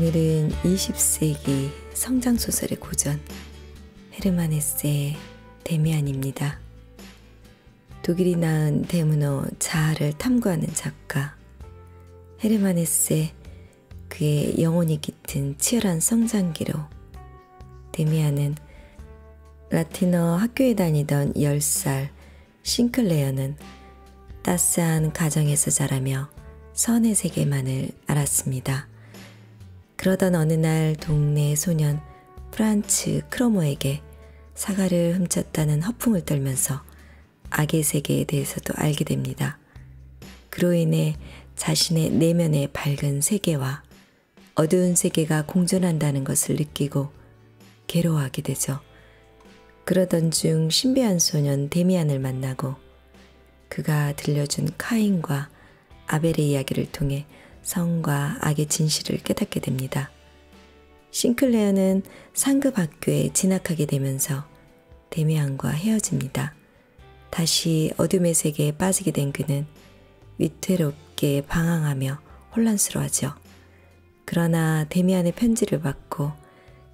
오늘은 20세기 성장소설의 고전 헤르만에스의 데미안입니다. 독일이 낳은 대문어 자아를 탐구하는 작가 헤르만에스의 그의 영혼이 깃든 치열한 성장기로 데미안은 라틴어 학교에 다니던 10살 싱클레어는 따스한 가정에서 자라며 선의 세계만을 알았습니다. 그러던 어느 날 동네 소년 프란츠 크로모에게 사과를 훔쳤다는 허풍을 떨면서 악의 세계에 대해서도 알게 됩니다. 그로 인해 자신의 내면의 밝은 세계와 어두운 세계가 공존한다는 것을 느끼고 괴로워하게 되죠. 그러던 중 신비한 소년 데미안을 만나고 그가 들려준 카인과 아벨의 이야기를 통해 성과 악의 진실을 깨닫게 됩니다. 싱클레어는 상급 학교에 진학하게 되면서 데미안과 헤어집니다. 다시 어둠의 세계에 빠지게 된 그는 위태롭게 방황하며 혼란스러워하죠. 그러나 데미안의 편지를 받고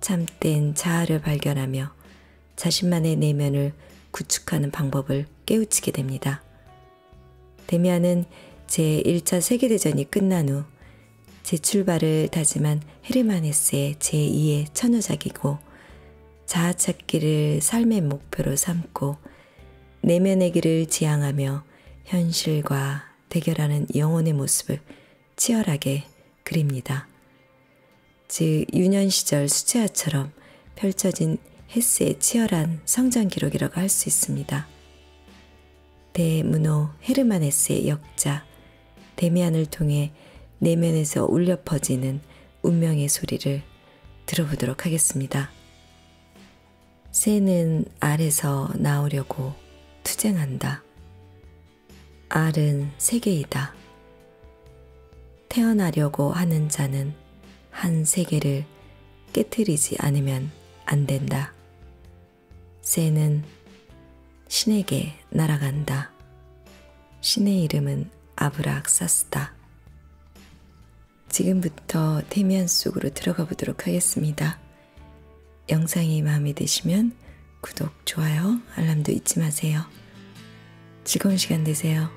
참된 자아를 발견하며 자신만의 내면을 구축하는 방법을 깨우치게 됩니다. 데미안은 제1차 세계대전이 끝난 후 재출발을 다짐한 헤르만에스의 제2의 천우작이고 자아찾기를 삶의 목표로 삼고 내면의 길을 지향하며 현실과 대결하는 영혼의 모습을 치열하게 그립니다. 즉 유년 시절 수채화처럼 펼쳐진 헤스의 치열한 성장 기록이라고 할 수 있습니다. 대문호 헤르만 헤스의 역자 데미안을 통해 내면에서 울려 퍼지는 운명의 소리를 들어보도록 하겠습니다. 새는 알에서 나오려고 투쟁한다. 알은 세계이다. 태어나려고 하는 자는 한 세계를 깨뜨리지 않으면 안 된다. 새는 신에게 날아간다. 신의 이름은 아브락사스다. 지금부터 태미 속으로 들어가 보도록 하겠습니다. 영상이 마음에 드시면 구독, 좋아요, 알람도 잊지 마세요. 즐거운 시간 되세요.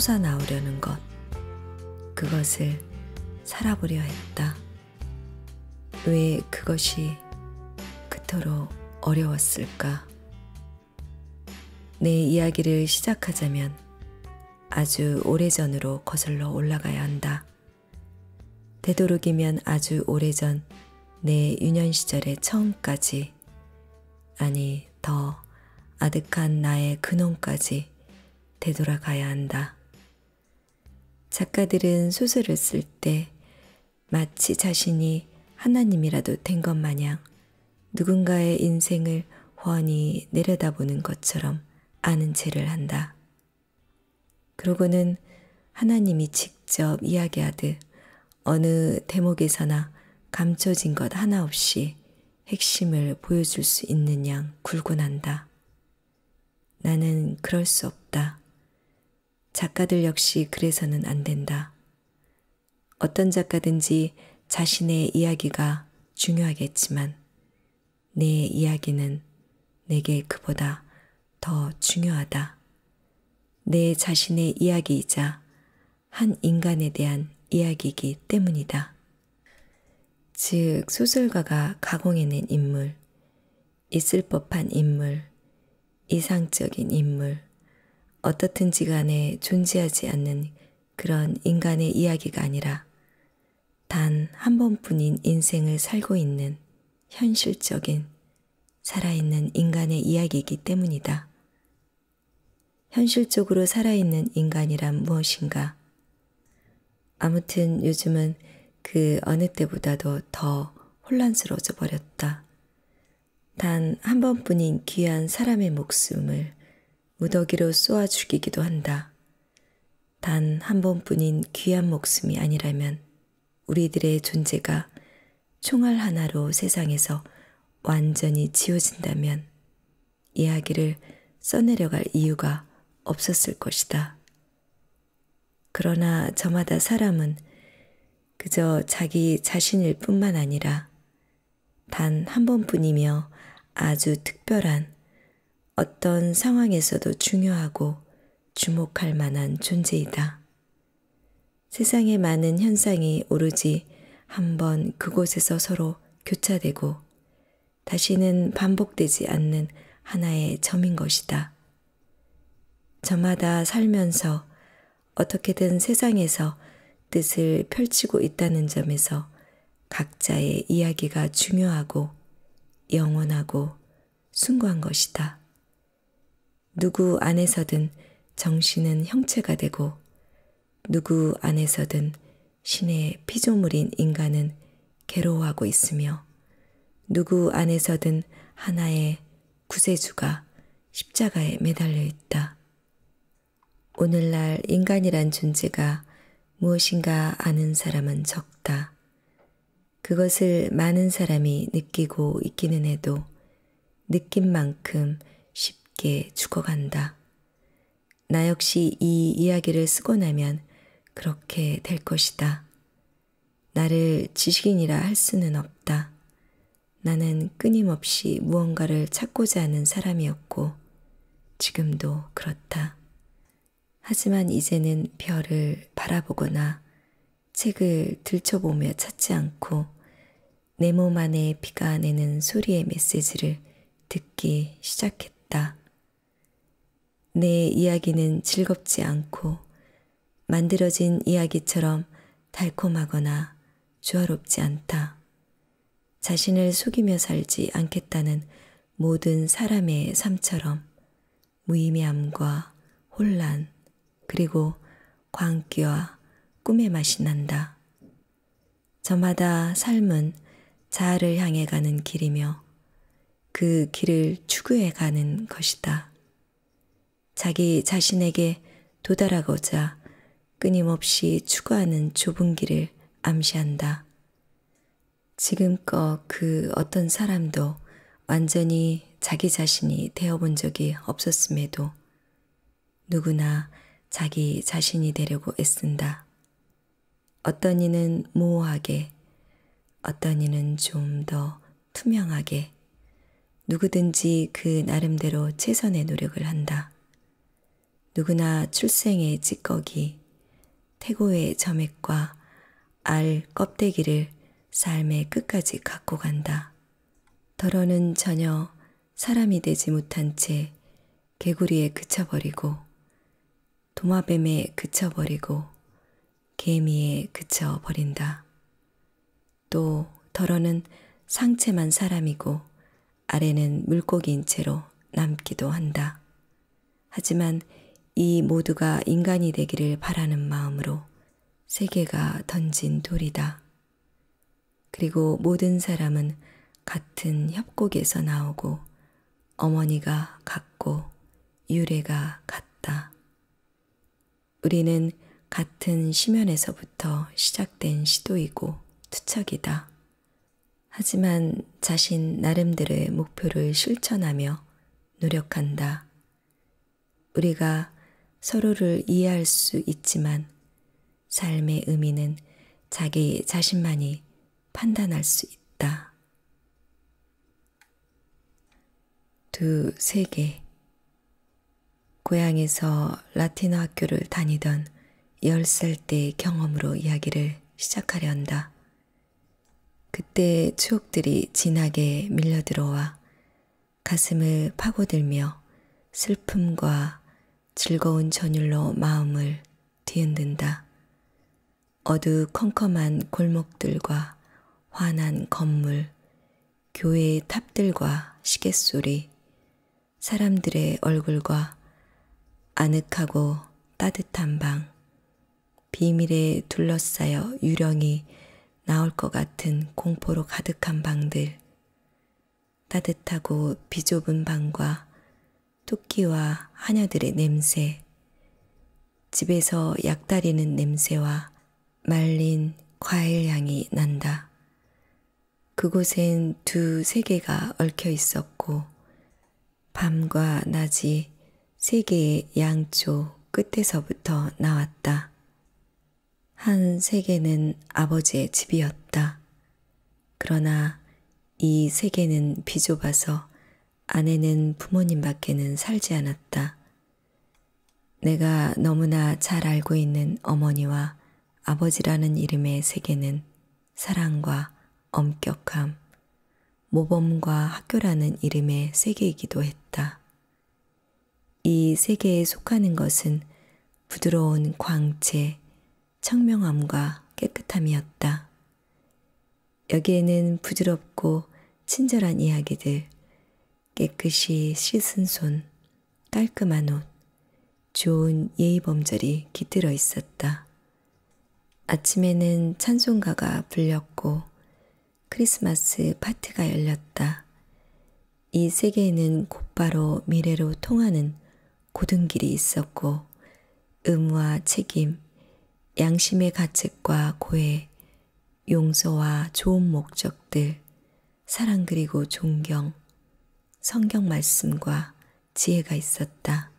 솟아나오려는 것, 그것을 살아보려 했다. 왜 그것이 그토록 어려웠을까? 내 이야기를 시작하자면 아주 오래전으로 거슬러 올라가야 한다. 되도록이면 아주 오래전 내 유년 시절의 처음까지, 아니 더 아득한 나의 근원까지 되돌아가야 한다. 작가들은 소설을 쓸 때 마치 자신이 하나님이라도 된 것 마냥 누군가의 인생을 훤히 내려다보는 것처럼 아는 체를 한다. 그러고는 하나님이 직접 이야기하듯 어느 대목에서나 감춰진 것 하나 없이 핵심을 보여줄 수 있는 양 굴곤한다. 나는 그럴 수 없다. 작가들 역시 그래서는 안 된다. 어떤 작가든지 자신의 이야기가 중요하겠지만, 내 이야기는 내게 그보다 더 중요하다. 내 자신의 이야기이자 한 인간에 대한 이야기이기 때문이다. 즉, 소설가가 가공해낸 인물, 있을 법한 인물, 이상적인 인물, 어떻든지 간에 존재하지 않는 그런 인간의 이야기가 아니라 단 한 번뿐인 인생을 살고 있는 현실적인 살아있는 인간의 이야기이기 때문이다. 현실적으로 살아있는 인간이란 무엇인가? 아무튼 요즘은 그 어느 때보다도 더 혼란스러워져 버렸다. 단 한 번뿐인 귀한 사람의 목숨을 무더기로 쏘아 죽이기도 한다. 단 한 번뿐인 귀한 목숨이 아니라면 우리들의 존재가 총알 하나로 세상에서 완전히 지워진다면 이야기를 써내려갈 이유가 없었을 것이다. 그러나 저마다 사람은 그저 자기 자신일 뿐만 아니라 단 한 번뿐이며 아주 특별한 어떤 상황에서도 중요하고 주목할 만한 존재이다. 세상의 많은 현상이 오로지 한번 그곳에서 서로 교차되고 다시는 반복되지 않는 하나의 점인 것이다. 저마다 살면서 어떻게든 세상에서 뜻을 펼치고 있다는 점에서 각자의 이야기가 중요하고 영원하고 숭고한 것이다. 누구 안에서든 정신은 형체가 되고 누구 안에서든 신의 피조물인 인간은 괴로워하고 있으며 누구 안에서든 하나의 구세주가 십자가에 매달려 있다. 오늘날 인간이란 존재가 무엇인가 아는 사람은 적다. 그것을 많은 사람이 느끼고 있기는 해도 느낀 만큼 함께 죽어간다. 나 역시 이 이야기를 쓰고 나면 그렇게 될 것이다. 나를 지식인이라 할 수는 없다. 나는 끊임없이 무언가를 찾고자 하는 사람이었고, 지금도 그렇다. 하지만 이제는 별을 바라보거나 책을 들춰보며 찾지 않고 내 몸 안에 비가 내는 소리의 메시지를 듣기 시작했다. 내 이야기는 즐겁지 않고 만들어진 이야기처럼 달콤하거나 조화롭지 않다. 자신을 속이며 살지 않겠다는 모든 사람의 삶처럼 무의미함과 혼란 그리고 광기와 꿈의 맛이 난다. 저마다 삶은 자아를 향해 가는 길이며 그 길을 추구해 가는 것이다. 자기 자신에게 도달하고자 끊임없이 추구하는 좁은 길을 암시한다. 지금껏 그 어떤 사람도 완전히 자기 자신이 되어본 적이 없었음에도 누구나 자기 자신이 되려고 애쓴다. 어떤 이는 모호하게, 어떤 이는 좀 더 투명하게, 누구든지 그 나름대로 최선의 노력을 한다. 누구나 출생의 찌꺼기, 태고의 점액과 알 껍데기를 삶의 끝까지 갖고 간다. 더러는 전혀 사람이 되지 못한 채 개구리에 그쳐버리고, 도마뱀에 그쳐버리고, 개미에 그쳐버린다. 또 더러는 상체만 사람이고 아래는 물고기인 채로 남기도 한다. 하지만 이 모두가 인간이 되기를 바라는 마음으로 세계가 던진 돌이다. 그리고 모든 사람은 같은 협곡에서 나오고 어머니가 같고 유래가 같다. 우리는 같은 심연에서부터 시작된 시도이고 투척이다. 하지만 자신 나름대로의 목표를 실천하며 노력한다. 우리가 서로를 이해할 수 있지만 삶의 의미는 자기 자신만이 판단할 수 있다. 두 세계 고향에서 라틴어 학교를 다니던 10살 때 경험으로 이야기를 시작하려 한다. 그때 추억들이 진하게 밀려들어와 가슴을 파고들며 슬픔과 즐거운 전율로 마음을 뒤흔든다. 어두컴컴한 골목들과 환한 건물, 교회의 탑들과 시계소리, 사람들의 얼굴과 아늑하고 따뜻한 방, 비밀에 둘러싸여 유령이 나올 것 같은 공포로 가득한 방들, 따뜻하고 비좁은 방과 토끼와 하녀들의 냄새, 집에서 약다리는 냄새와 말린 과일 향이 난다. 그곳엔 두 세계가 얽혀 있었고, 밤과 낮이 세계의 양쪽 끝에서부터 나왔다. 한 세계는 아버지의 집이었다. 그러나 이 세계는 비좁아서 아내는 부모님 밖에는 살지 않았다. 내가 너무나 잘 알고 있는 어머니와 아버지라는 이름의 세계는 사랑과 엄격함, 모범과 학교라는 이름의 세계이기도 했다. 이 세계에 속하는 것은 부드러운 광채, 청명함과 깨끗함이었다. 여기에는 부드럽고 친절한 이야기들, 깨끗이 씻은 손, 깔끔한 옷, 좋은 예의범절이 깃들어 있었다. 아침에는 찬송가가 불렸고 크리스마스 파티가 열렸다. 이 세계에는 곧바로 미래로 통하는 고든 길이 있었고 의무와 책임, 양심의 가책과 고해, 용서와 좋은 목적들, 사랑 그리고 존경, 성경 말씀과 지혜가 있었다.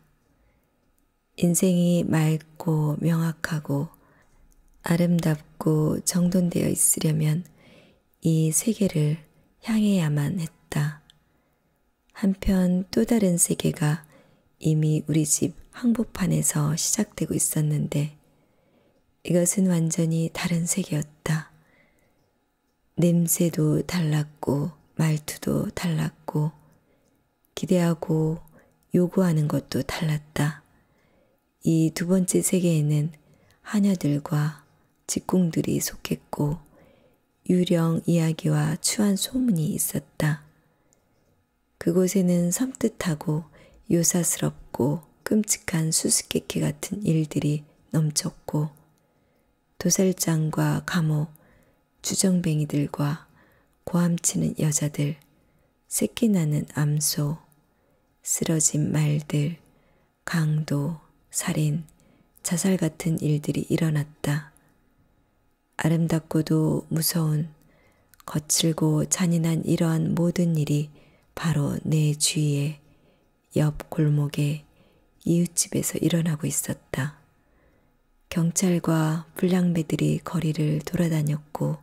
인생이 맑고 명확하고 아름답고 정돈되어 있으려면 이 세계를 향해야만 했다. 한편 또 다른 세계가 이미 우리 집 항복판에서 시작되고 있었는데 이것은 완전히 다른 세계였다. 냄새도 달랐고 말투도 달랐고 기대하고 요구하는 것도 달랐다. 이 두 번째 세계에는 하녀들과 직공들이 속했고 유령 이야기와 추한 소문이 있었다. 그곳에는 섬뜩하고 요사스럽고 끔찍한 수수께끼 같은 일들이 넘쳤고 도살장과 감옥, 주정뱅이들과 고함치는 여자들, 새끼 나는 암소, 쓰러진 말들, 강도, 살인, 자살 같은 일들이 일어났다. 아름답고도 무서운, 거칠고 잔인한 이러한 모든 일이 바로 내 주위에, 옆 골목에, 이웃집에서 일어나고 있었다. 경찰과 불량배들이 거리를 돌아다녔고,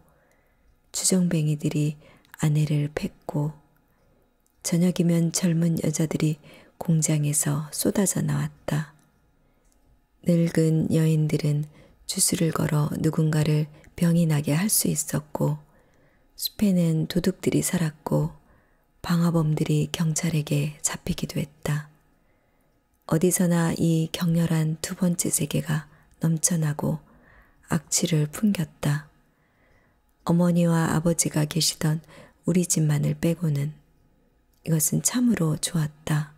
추정뱅이들이 아내를 팼고, 저녁이면 젊은 여자들이 공장에서 쏟아져 나왔다. 늙은 여인들은 주스를 걸어 누군가를 병이 나게 할 수 있었고, 숲에는 도둑들이 살았고, 방화범들이 경찰에게 잡히기도 했다. 어디서나 이 격렬한 두 번째 세계가 넘쳐나고 악취를 풍겼다. 어머니와 아버지가 계시던 우리 집만을 빼고는 이것은 참으로 좋았다.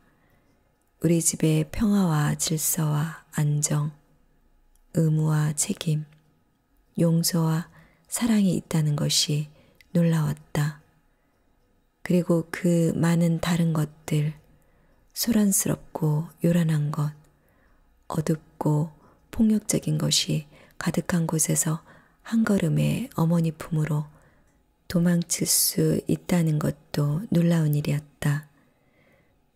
우리 집의 평화와 질서와 안정, 의무와 책임, 용서와 사랑이 있다는 것이 놀라웠다. 그리고 그 많은 다른 것들, 소란스럽고 요란한 것, 어둡고 폭력적인 것이 가득한 곳에서 한 걸음에 어머니 품으로 도망칠 수 있다는 것도 놀라운 일이었다.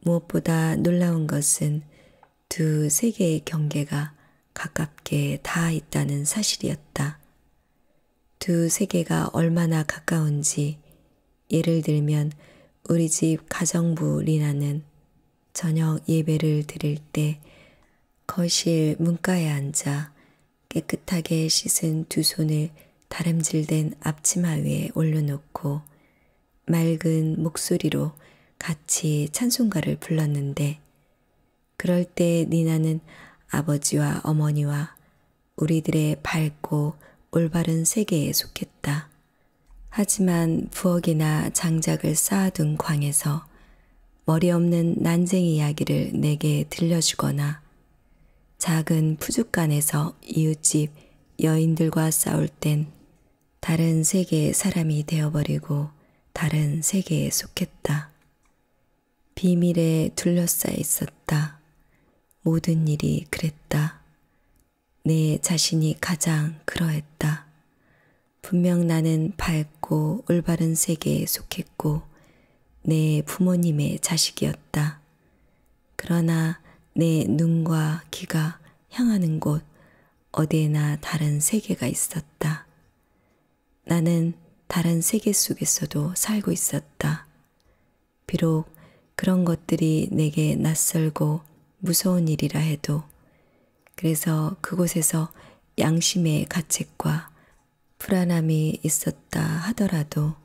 무엇보다 놀라운 것은 두 세계의 경계가 가깝게 닿 있다는 사실이었다. 두 세계가 얼마나 가까운지, 예를 들면 우리 집 가정부 리나는 저녁 예배를 드릴 때 거실 문가에 앉아 깨끗하게 씻은 두 손을 다림질된 앞치마 위에 올려놓고 맑은 목소리로 같이 찬송가를 불렀는데 그럴 때 니나는 아버지와 어머니와 우리들의 밝고 올바른 세계에 속했다. 하지만 부엌이나 장작을 쌓아둔 광에서 머리 없는 난쟁이 이야기를 내게 들려주거나 작은 푸줏간에서 이웃집 여인들과 싸울 땐 다른 세계의 사람이 되어버리고 다른 세계에 속했다. 비밀에 둘러싸 있었다. 모든 일이 그랬다. 내 자신이 가장 그러했다. 분명 나는 밝고 올바른 세계에 속했고 내 부모님의 자식이었다. 그러나 내 눈과 귀가 향하는 곳 어디에나 다른 세계가 있었다. 나는 다른 세계 속에서도 살고 있었다. 비록 그런 것들이 내게 낯설고 무서운 일이라 해도 그래서 그곳에서 양심의 가책과 불안함이 있었다 하더라도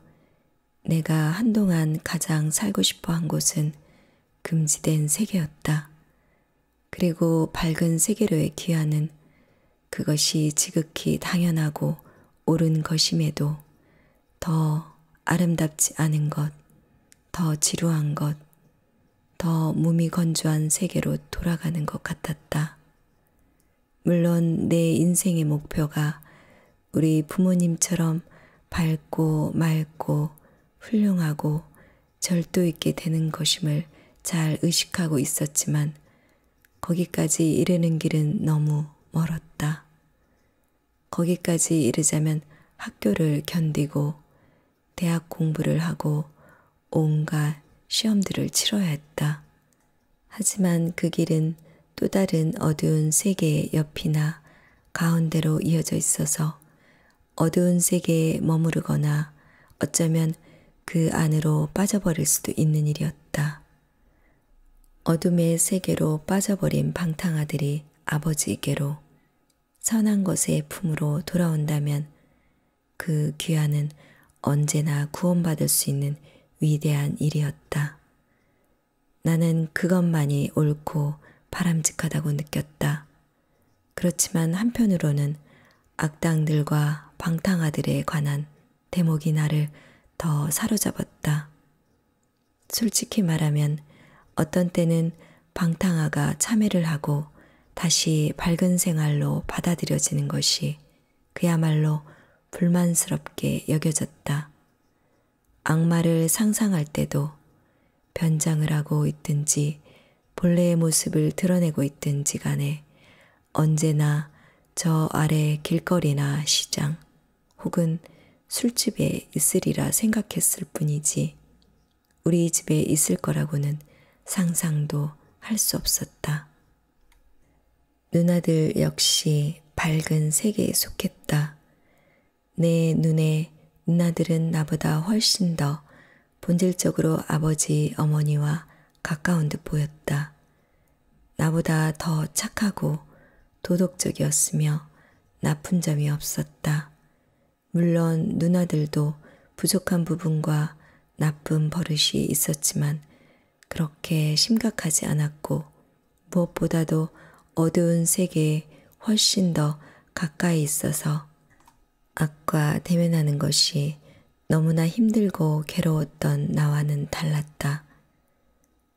내가 한동안 가장 살고 싶어 한 곳은 금지된 세계였다. 그리고 밝은 세계로의 귀환은 그것이 지극히 당연하고 옳은 것임에도 더 아름답지 않은 것, 더 지루한 것, 더 몸이 건조한 세계로 돌아가는 것 같았다. 물론 내 인생의 목표가 우리 부모님처럼 밝고 맑고 훌륭하고 절도 있게 되는 것임을 잘 의식하고 있었지만 거기까지 이르는 길은 너무 멀었다. 거기까지 이르자면 학교를 견디고 대학 공부를 하고 온갖 시험들을 치러야 했다. 하지만 그 길은 또 다른 어두운 세계의 옆이나 가운데로 이어져 있어서 어두운 세계에 머무르거나 어쩌면 그 안으로 빠져버릴 수도 있는 일이었다. 어둠의 세계로 빠져버린 방탕아들이 아버지에게로 선한 것의 품으로 돌아온다면 그 귀환은 언제나 구원받을 수 있는 위대한 일이었다. 나는 그것만이 옳고 바람직하다고 느꼈다. 그렇지만 한편으로는 악당들과 방탕아들에 관한 대목이 나를 더 사로잡았다. 솔직히 말하면 어떤 때는 방탕아가 참회를 하고 다시 밝은 생활로 받아들여지는 것이 그야말로 불만스럽게 여겨졌다. 악마를 상상할 때도 변장을 하고 있든지 본래의 모습을 드러내고 있든지 간에 언제나 저 아래 길거리나 시장 혹은 술집에 있으리라 생각했을 뿐이지 우리 집에 있을 거라고는 상상도 할 수 없었다. 누나들 역시 밝은 세계에 속했다. 내 눈에 누나들은 나보다 훨씬 더 본질적으로 아버지, 어머니와 가까운 듯 보였다. 나보다 더 착하고 도덕적이었으며 나쁜 점이 없었다. 물론 누나들도 부족한 부분과 나쁜 버릇이 있었지만 그렇게 심각하지 않았고 무엇보다도 어두운 세계에 훨씬 더 가까이 있어서 악과 대면하는 것이 너무나 힘들고 괴로웠던 나와는 달랐다.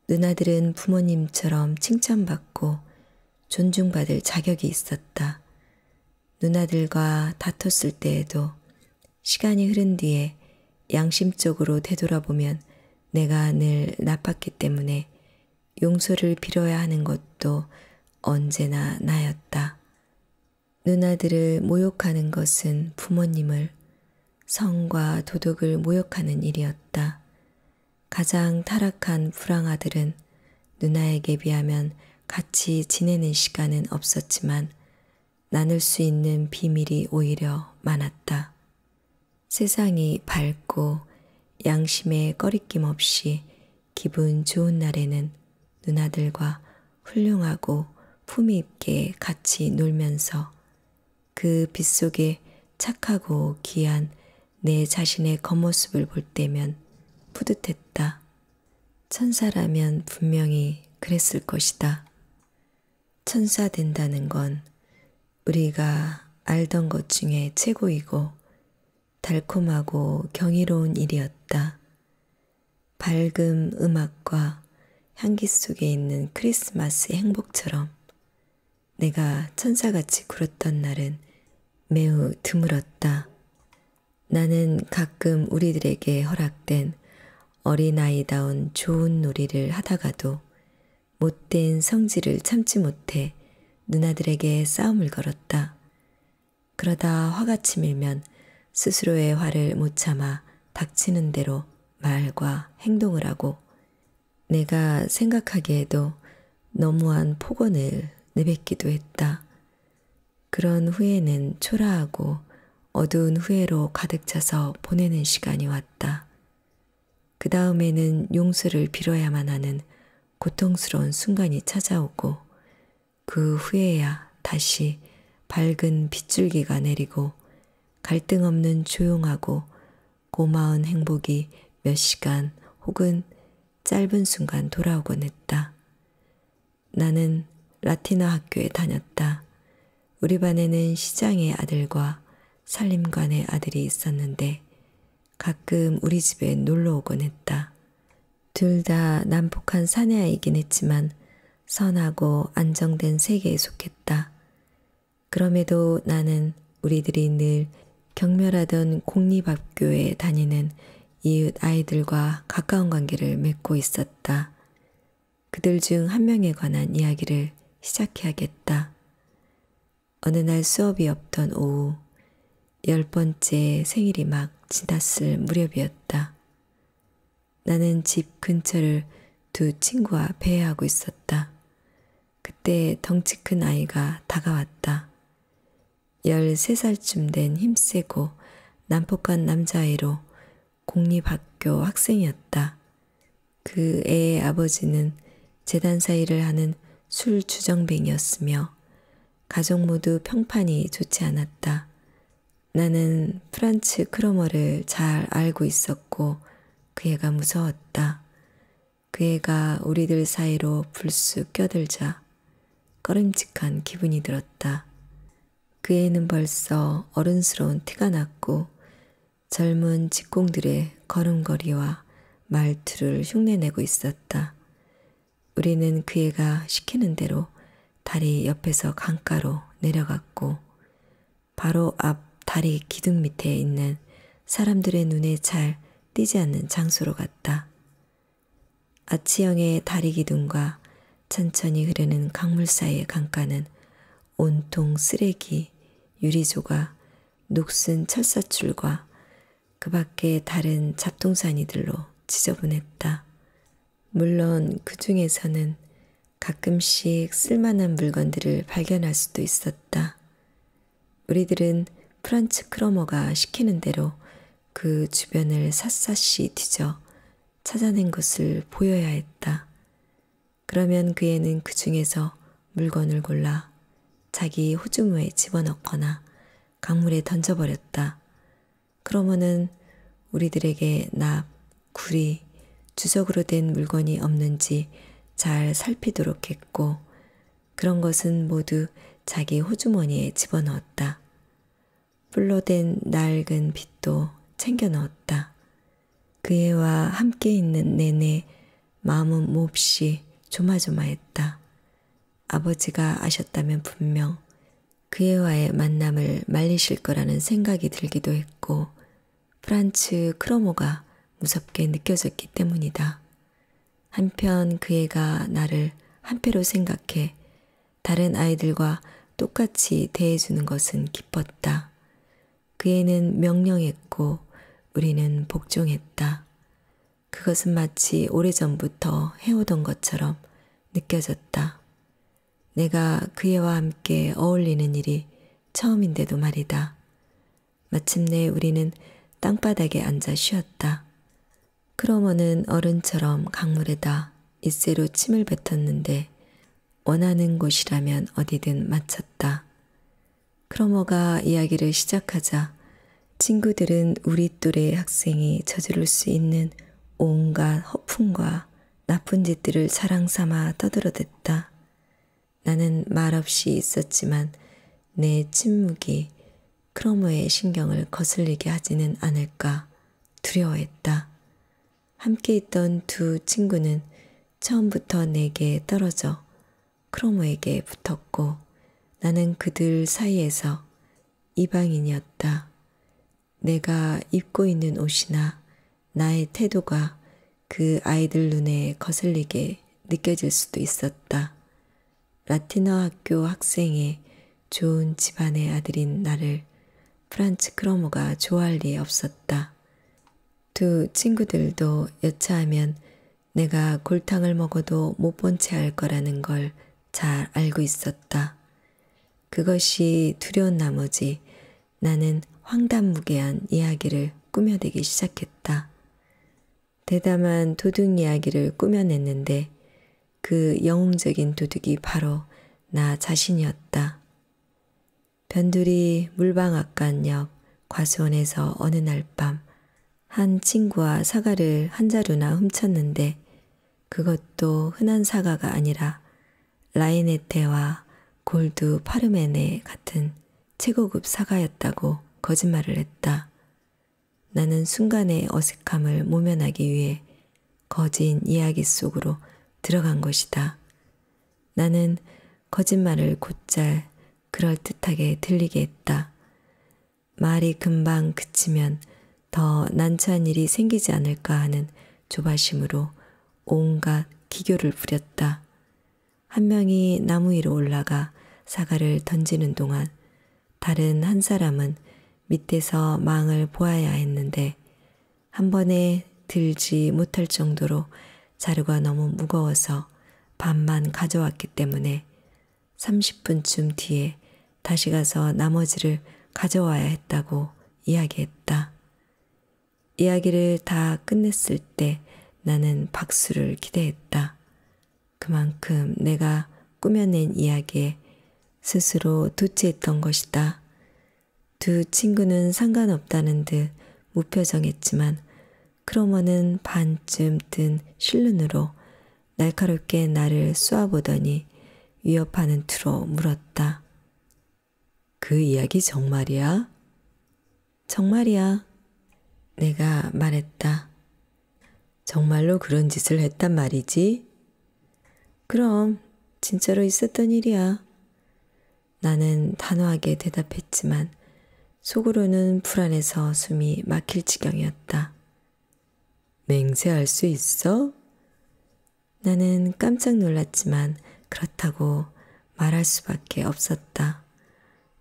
누나들은 부모님처럼 칭찬받고 존중받을 자격이 있었다. 누나들과 다퉜을 때에도 시간이 흐른 뒤에 양심적으로 되돌아보면 내가 늘 나빴기 때문에 용서를 빌어야 하는 것도 언제나 나였다. 누나들을 모욕하는 것은 부모님을, 성과 도덕을 모욕하는 일이었다. 가장 타락한 불황아들은 누나에게 비하면 같이 지내는 시간은 없었지만 나눌 수 있는 비밀이 오히려 많았다. 세상이 밝고 양심에 꺼리낌 없이 기분 좋은 날에는 누나들과 훌륭하고 품위 있게 같이 놀면서 그 빛속에 착하고 귀한 내 자신의 겉모습을 볼 때면 뿌듯했다. 천사라면 분명히 그랬을 것이다. 천사 된다는 건 우리가 알던 것 중에 최고이고 달콤하고 경이로운 일이었다. 밝은 음악과 향기 속에 있는 크리스마스 행복처럼 내가 천사같이 굴었던 날은 매우 드물었다. 나는 가끔 우리들에게 허락된 어린아이다운 좋은 놀이를 하다가도 못된 성질을 참지 못해 누나들에게 싸움을 걸었다. 그러다 화가 치밀면 스스로의 화를 못 참아 닥치는 대로 말과 행동을 하고 내가 생각하기에도 너무한 폭언을 내뱉기도 했다. 그런 후에는 초라하고 어두운 후회로 가득 차서 보내는 시간이 왔다. 그 다음에는 용서를 빌어야만 하는 고통스러운 순간이 찾아오고 그 후에야 다시 밝은 빗줄기가 내리고 갈등 없는 조용하고 고마운 행복이 몇 시간 혹은 짧은 순간 돌아오곤 했다. 나는 라틴어 학교에 다녔다. 우리 반에는 시장의 아들과 살림관의 아들이 있었는데 가끔 우리 집에 놀러 오곤 했다. 둘 다 난폭한 사내아이긴 했지만 선하고 안정된 세계에 속했다. 그럼에도 나는 우리들이 늘 경멸하던 공립학교에 다니는 이웃 아이들과 가까운 관계를 맺고 있었다. 그들 중 한 명에 관한 이야기를 시작해야겠다. 어느 날 수업이 없던 오후, 열 번째 생일이 막 지났을 무렵이었다. 나는 집 근처를 두 친구와 배회하고 있었다. 그때 덩치 큰 아이가 다가왔다. 13살쯤 된 힘세고 난폭한 남자아이로 공립학교 학생이었다. 그 애의 아버지는 재단사 일를 하는 술주정뱅이었으며 가족 모두 평판이 좋지 않았다. 나는 프란츠 크로머를 잘 알고 있었고 그 애가 무서웠다. 그 애가 우리들 사이로 불쑥 껴들자 꺼림직한 기분이 들었다. 그 애는 벌써 어른스러운 티가 났고 젊은 직공들의 걸음걸이와 말투를 흉내내고 있었다. 우리는 그 애가 시키는 대로 다리 옆에서 강가로 내려갔고 바로 앞 다리 기둥 밑에 있는 사람들의 눈에 잘 띄지 않는 장소로 갔다. 아치형의 다리 기둥과 천천히 흐르는 강물 사이의 강가는 온통 쓰레기, 유리조각, 녹슨 철사줄과 그 밖에 다른 잡동사니들로 지저분했다. 물론 그 중에서는 가끔씩 쓸만한 물건들을 발견할 수도 있었다. 우리들은 프란츠 크로머가 시키는 대로 그 주변을 샅샅이 뒤져 찾아낸 것을 보여야 했다. 그러면 그 애는 그 중에서 물건을 골라 자기 호주무에 집어넣거나 강물에 던져버렸다. 크러머는 우리들에게 납, 구리, 주석으로 된 물건이 없는지 잘 살피도록 했고, 그런 것은 모두 자기 호주머니에 집어넣었다. 뿔로 된 낡은 빗도 챙겨 넣었다. 그 애와 함께 있는 내내 마음은 몹시 조마조마했다. 아버지가 아셨다면 분명 그 애와의 만남을 말리실 거라는 생각이 들기도 했고, 프란츠 크로모가 무섭게 느껴졌기 때문이다. 한편 그 애가 나를 한패로 생각해 다른 아이들과 똑같이 대해주는 것은 기뻤다. 그 애는 명령했고 우리는 복종했다. 그것은 마치 오래전부터 해오던 것처럼 느껴졌다. 내가 그 애와 함께 어울리는 일이 처음인데도 말이다. 마침내 우리는 땅바닥에 앉아 쉬었다. 크로머는 어른처럼 강물에다 이세로 침을 뱉었는데 원하는 곳이라면 어디든 맞췄다. 크로머가 이야기를 시작하자 친구들은 우리 또래의 학생이 저지를 수 있는 온갖 허풍과 나쁜 짓들을 사랑삼아 떠들어댔다. 나는 말없이 있었지만 내 침묵이 크로머의 신경을 거슬리게 하지는 않을까 두려워했다. 함께 있던 두 친구는 처음부터 내게 떨어져 크로모에게 붙었고 나는 그들 사이에서 이방인이었다. 내가 입고 있는 옷이나 나의 태도가 그 아이들 눈에 거슬리게 느껴질 수도 있었다. 라틴어 학교 학생의 좋은 집안의 아들인 나를 프란츠 크로모가 좋아할 리 없었다. 두 친구들도 여차하면 내가 골탕을 먹어도 못 본채할 거라는 걸 잘 알고 있었다. 그것이 두려운 나머지 나는 황담무계한 이야기를 꾸며대기 시작했다. 대담한 도둑 이야기를 꾸며냈는데 그 영웅적인 도둑이 바로 나 자신이었다. 변두리 물방앗간역 과수원에서 어느 날밤 한 친구와 사과를 한 자루나 훔쳤는데 그것도 흔한 사과가 아니라 라인네테와 골드 파르메네 같은 최고급 사과였다고 거짓말을 했다. 나는 순간의 어색함을 모면하기 위해 거진 이야기 속으로 들어간 것이다. 나는 거짓말을 곧잘 그럴듯하게 들리게 했다. 말이 금방 그치면 더 난처한 일이 생기지 않을까 하는 조바심으로 온갖 기교를 부렸다. 한 명이 나무 위로 올라가 사과를 던지는 동안 다른 한 사람은 밑에서 망을 보아야 했는데 한 번에 들지 못할 정도로 자루가 너무 무거워서 반만 가져왔기 때문에 30분쯤 뒤에 다시 가서 나머지를 가져와야 했다고 이야기했다. 이야기를 다 끝냈을 때 나는 박수를 기대했다. 그만큼 내가 꾸며낸 이야기에 스스로 도취했던 것이다. 두 친구는 상관없다는 듯 무표정했지만 크로머는 반쯤 든 실눈으로 날카롭게 나를 쏘아보더니 위협하는 투로 물었다. 그 이야기 정말이야? 정말이야. 내가 말했다. 정말로 그런 짓을 했단 말이지? 그럼 진짜로 있었던 일이야. 나는 단호하게 대답했지만 속으로는 불안해서 숨이 막힐 지경이었다. 맹세할 수 있어? 나는 깜짝 놀랐지만 그렇다고 말할 수밖에 없었다.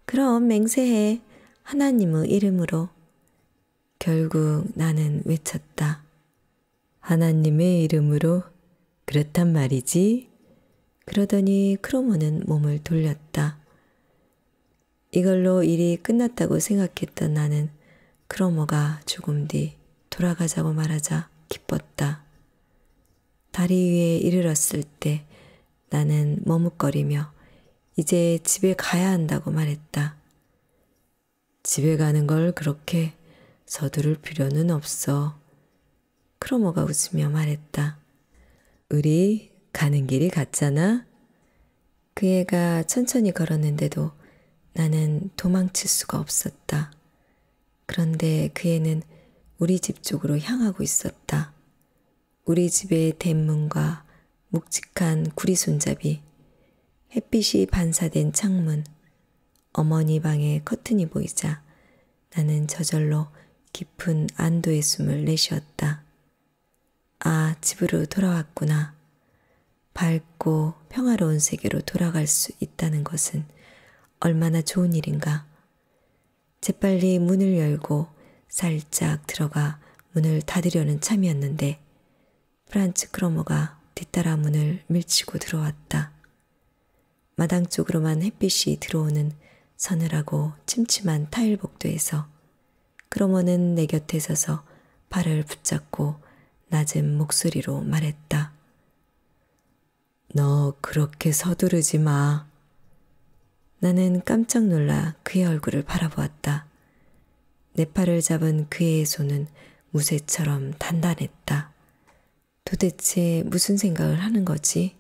그럼 맹세해. 하나님의 이름으로. 결국 나는 외쳤다. 하나님의 이름으로 그렇단 말이지. 그러더니 크로모는 몸을 돌렸다. 이걸로 일이 끝났다고 생각했던 나는 크로모가 죽음 뒤 돌아가자고 말하자 기뻤다. 다리 위에 이르렀을 때 나는 머뭇거리며 이제 집에 가야 한다고 말했다. 집에 가는 걸 그렇게 서두를 필요는 없어. 크로머가 웃으며 말했다. 우리 가는 길이 같잖아. 그 애가 천천히 걸었는데도 나는 도망칠 수가 없었다. 그런데 그 애는 우리 집 쪽으로 향하고 있었다. 우리 집의 대문과 묵직한 구리 손잡이, 햇빛이 반사된 창문, 어머니 방의 커튼이 보이자 나는 저절로 깊은 안도의 숨을 내쉬었다. 아, 집으로 돌아왔구나. 밝고 평화로운 세계로 돌아갈 수 있다는 것은 얼마나 좋은 일인가. 재빨리 문을 열고 살짝 들어가 문을 닫으려는 참이었는데 프란츠 크로머가 뒤따라 문을 밀치고 들어왔다. 마당 쪽으로만 햇빛이 들어오는 서늘하고 침침한 타일 복도에서 그러머는 내 곁에 서서 발을 붙잡고 낮은 목소리로 말했다. 너 그렇게 서두르지 마. 나는 깜짝 놀라 그의 얼굴을 바라보았다. 내 팔을 잡은 그의 손은 무쇠처럼 단단했다. 도대체 무슨 생각을 하는 거지?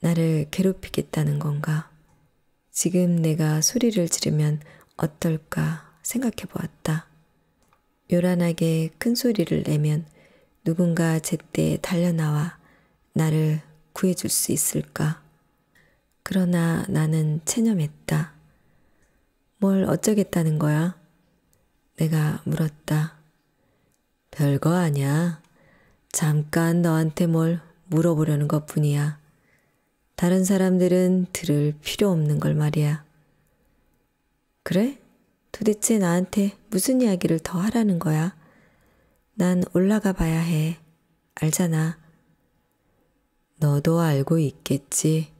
나를 괴롭히겠다는 건가? 지금 내가 소리를 지르면 어떨까 생각해 보았다. 요란하게 큰 소리를 내면 누군가 제때 달려나와 나를 구해줄 수 있을까? 그러나 나는 체념했다. 뭘 어쩌겠다는 거야? 내가 물었다. 별거 아니야. 잠깐 너한테 뭘 물어보려는 것 뿐이야. 다른 사람들은 들을 필요 없는 걸 말이야. 그래? 도대체 나한테 무슨 이야기를 더 하라는 거야? 난 올라가 봐야 해. 알잖아. 너도 알고 있겠지.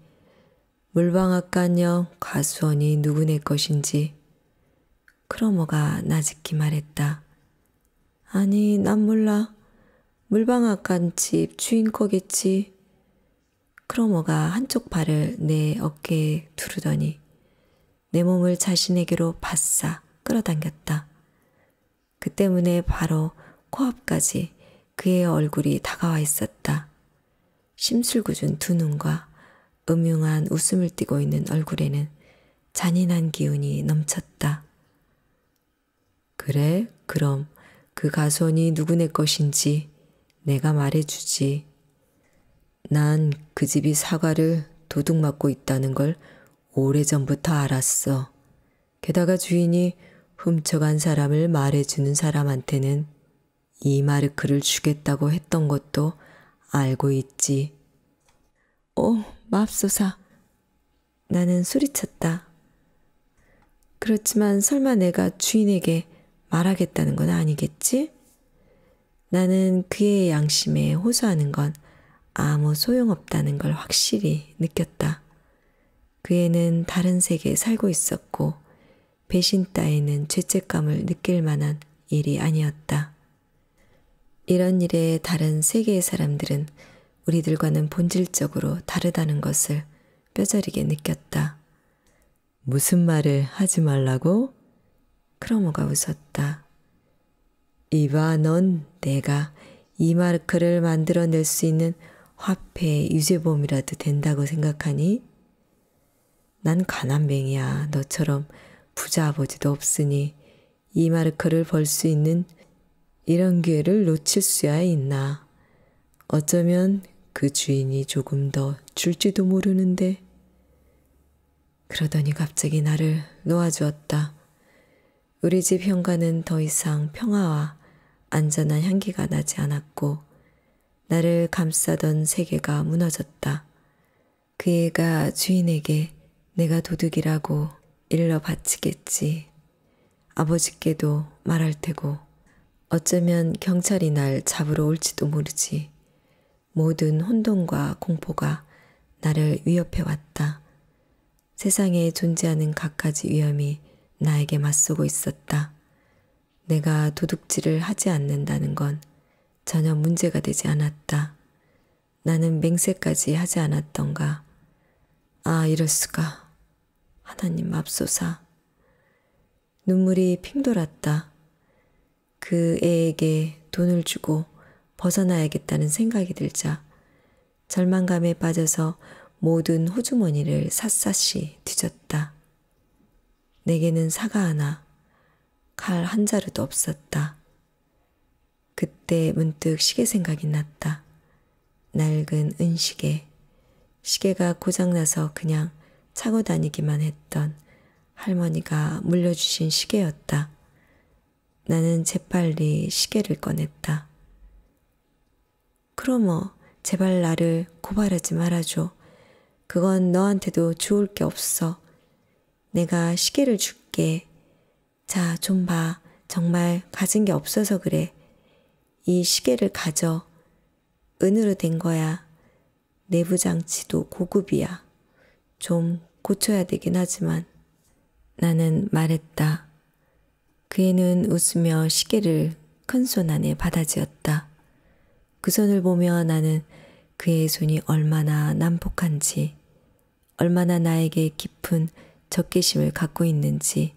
물방앗간역 가수원이 누구네 것인지. 크로모가 나직히 말했다. 아니, 난 몰라. 물방앗간 집 주인 거겠지. 크로모가 한쪽 발을 내 어깨에 두르더니 내 몸을 자신에게로 바싹 끌어당겼다. 그 때문에 바로 코앞까지 그의 얼굴이 다가와 있었다. 심술궂은 두 눈과 음흉한 웃음을 띠고 있는 얼굴에는 잔인한 기운이 넘쳤다. 그래, 그럼 그 가손이 누구네 것인지 내가 말해주지. 난 그 집이 사과를 도둑 맞고 있다는 걸 오래전부터 알았어. 게다가 주인이 훔쳐간 사람을 말해주는 사람한테는 이 마르크를 주겠다고 했던 것도 알고 있지. 오, 어, 맙소사. 나는 소리쳤다. 그렇지만 설마 내가 주인에게 말하겠다는 건 아니겠지? 나는 그의 양심에 호소하는 건 아무 소용없다는 걸 확실히 느꼈다. 그 애는 다른 세계에 살고 있었고 배신 따위는 죄책감을 느낄 만한 일이 아니었다. 이런 일에 다른 세계의 사람들은 우리들과는 본질적으로 다르다는 것을 뼈저리게 느꼈다. 무슨 말을 하지 말라고? 크로모가 웃었다. 이봐, 넌 내가 이마크를 만들어낼 수 있는 화폐의 유죄범이라도 된다고 생각하니? 난 가난뱅이야. 너처럼 부자 아버지도 없으니 이 마르크를 벌 수 있는 이런 기회를 놓칠 수야 있나. 어쩌면 그 주인이 조금 더 줄지도 모르는데. 그러더니 갑자기 나를 놓아주었다. 우리 집 현관은 더 이상 평화와 안전한 향기가 나지 않았고 나를 감싸던 세계가 무너졌다. 그 애가 주인에게 내가 도둑이라고 일러 바치겠지. 아버지께도 말할 테고 어쩌면 경찰이 날 잡으러 올지도 모르지. 모든 혼돈과 공포가 나를 위협해 왔다. 세상에 존재하는 갖가지 위험이 나에게 맞서고 있었다. 내가 도둑질을 하지 않는다는 건 전혀 문제가 되지 않았다. 나는 맹세까지 하지 않았던가. 아, 이럴 수가. 하나님 맙소사. 눈물이 핑 돌았다. 그 애에게 돈을 주고 벗어나야겠다는 생각이 들자 절망감에 빠져서 모든 호주머니를 샅샅이 뒤졌다. 내게는 사과 하나, 칼 한 자루도 없었다. 그때 문득 시계 생각이 났다. 낡은 은시계. 시계가 고장나서 그냥 차고 다니기만 했던 할머니가 물려주신 시계였다. 나는 재빨리 시계를 꺼냈다. 크로머, 제발 나를 고발하지 말아줘. 그건 너한테도 좋을 게 없어. 내가 시계를 줄게. 자, 좀 봐. 정말 가진 게 없어서 그래. 이 시계를 가져. 은으로 된 거야. 내부장치도 고급이야. 좀 고쳐야 되긴 하지만 나는 말했다. 그 애는 웃으며 시계를 큰 손 안에 받아지었다. 그 손을 보며 나는 그의 손이 얼마나 난폭한지, 얼마나 나에게 깊은 적개심을 갖고 있는지,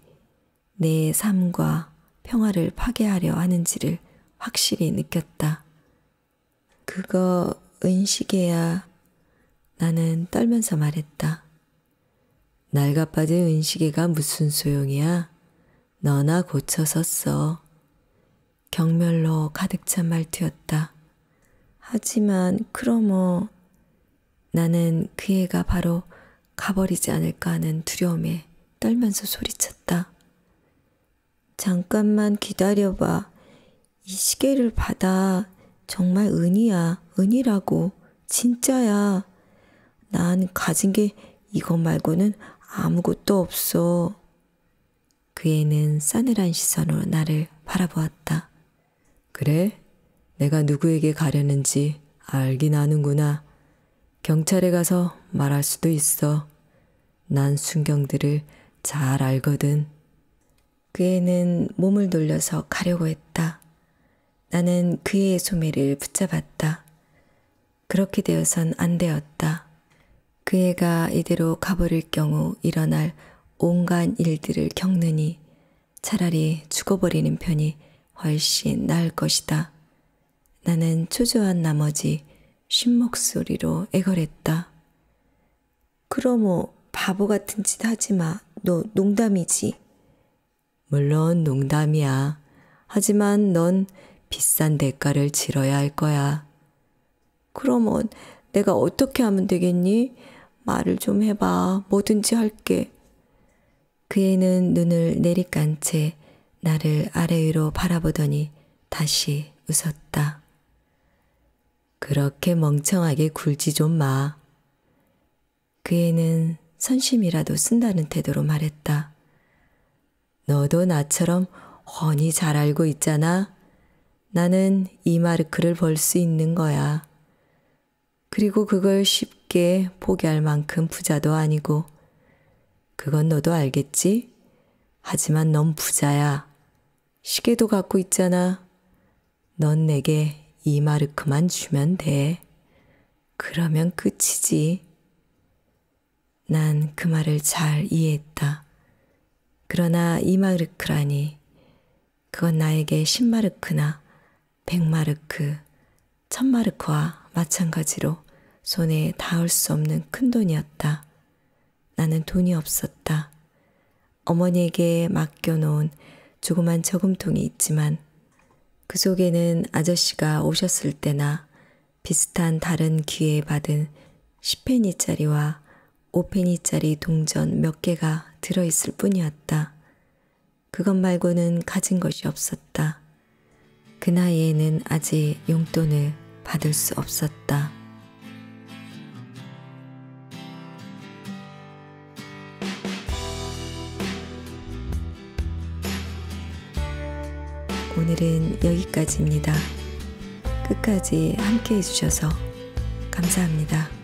내 삶과 평화를 파괴하려 하는지를 확실히 느꼈다. 그거 은식이야. 나는 떨면서 말했다. 날가빠진 은식이가 무슨 소용이야? 너나 고쳐 섰어. 경멸로 가득 찬 말투였다. 하지만 크로모 나는 그 애가 바로 가버리지 않을까 하는 두려움에 떨면서 소리쳤다. 잠깐만 기다려봐. 이 시계를 받아. 정말 은이야. 은이라고. 진짜야. 난 가진 게 이것 말고는 아무것도 없어. 그 애는 싸늘한 시선으로 나를 바라보았다. 그래? 내가 누구에게 가려는지 알긴 아는구나. 경찰에 가서 말할 수도 있어. 난 순경들을 잘 알거든. 그 애는 몸을 돌려서 가려고 했다. 나는 그의 애 소매를 붙잡았다. 그렇게 되어선 안 되었다. 그 애가 이대로 가버릴 경우 일어날 온갖 일들을 겪느니 차라리 죽어버리는 편이 훨씬 나을 것이다. 나는 초조한 나머지 쉰 목소리로 애걸했다. 그러뭐 바보 같은 짓 하지 마. 너 농담이지? 물론 농담이야. 하지만 넌 비싼 대가를 치러야 할 거야. 그러면 뭐 내가 어떻게 하면 되겠니? 말을 좀 해봐. 뭐든지 할게. 그 애는 눈을 내리깐 채 나를 아래 위로 바라보더니 다시 웃었다. 그렇게 멍청하게 굴지 좀 마. 그 애는 선심이라도 쓴다는 태도로 말했다. 너도 나처럼 훤히 잘 알고 있잖아. 나는 이 마르크를 벌 수 있는 거야. 그리고 그걸 쉽게 포기할 만큼 부자도 아니고, 그건 너도 알겠지? 하지만 넌 부자야. 시계도 갖고 있잖아. 넌 내게 이 마르크만 주면 돼. 그러면 끝이지. 난 그 말을 잘 이해했다. 그러나 이 마르크라니. 그건 나에게 10마르크나 100마르크, 1000마르크와 마찬가지로 손에 닿을 수 없는 큰 돈이었다. 나는 돈이 없었다. 어머니에게 맡겨놓은 조그만 저금통이 있지만 그 속에는 아저씨가 오셨을 때나 비슷한 다른 기회에 받은 10페니짜리와 5페니짜리 동전 몇 개가 들어있을 뿐이었다. 그것 말고는 가진 것이 없었다. 그 나이에는 아직 용돈을 받을 수 없었다. 오늘은 여기까지입니다. 끝까지 함께 해주셔서 감사합니다.